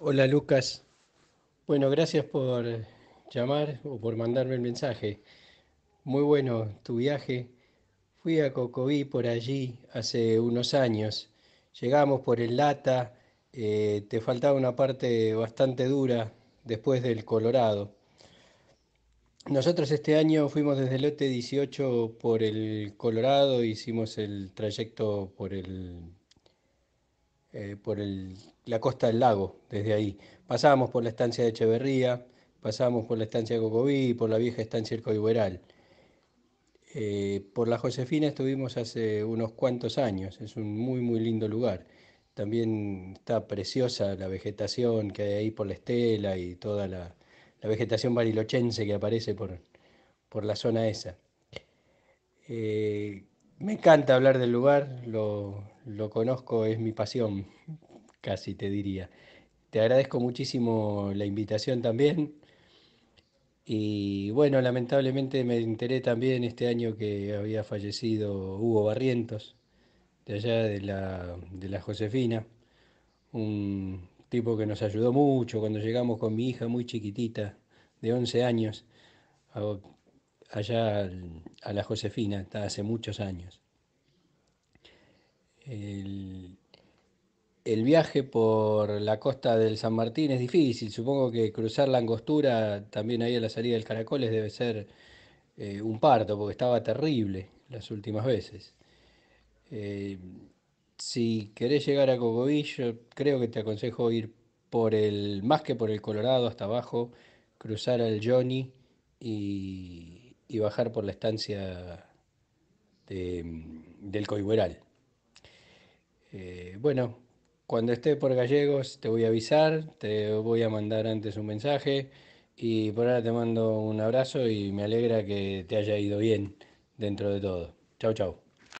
Hola Lucas. Bueno, gracias por llamar o por mandarme el mensaje. Muy bueno tu viaje. Fui a Cocoví por allí hace unos años. Llegamos por el Lata. Eh, te faltaba una parte bastante dura después del Colorado. Nosotros este año fuimos desde el lote 18 por el Colorado, hicimos el trayecto por el eh, por la costa del lago, desde ahí. Pasábamos por la estancia de Echeverría, pasábamos por la estancia de Cocoví, por la vieja estancia del Coiberal. Eh, por la Josefina estuvimos hace unos cuantos años, es un muy, muy lindo lugar. También está preciosa la vegetación que hay ahí por la estela y toda la, vegetación barilochense que aparece por, por la zona esa. Eh, me encanta hablar del lugar, lo, lo conozco, es mi pasión, casi te diría. Te agradezco muchísimo la invitación también. Y bueno, lamentablemente me enteré también este año que había fallecido Hugo Barrientos, de allá de la, de la Josefina, un tipo que nos ayudó mucho cuando llegamos con mi hija muy chiquitita, de 11 años, allá a la Josefina, hace muchos años. El, viaje por la costa del San Martín es difícil. Supongo que cruzar la angostura también ahí a la salida del Caracoles debe ser eh, un parto, porque estaba terrible las últimas veces. Eh, si querés llegar a Cocovillo, creo que te aconsejo ir por el, más que por el Colorado hasta abajo, cruzar al Johnny y, bajar por la estancia del Coihueral. Eh, bueno, cuando esté por Gallegos te voy a avisar, te voy a mandar antes un mensaje y por ahora te mando un abrazo y me alegra que te haya ido bien dentro de todo. Chao, chao.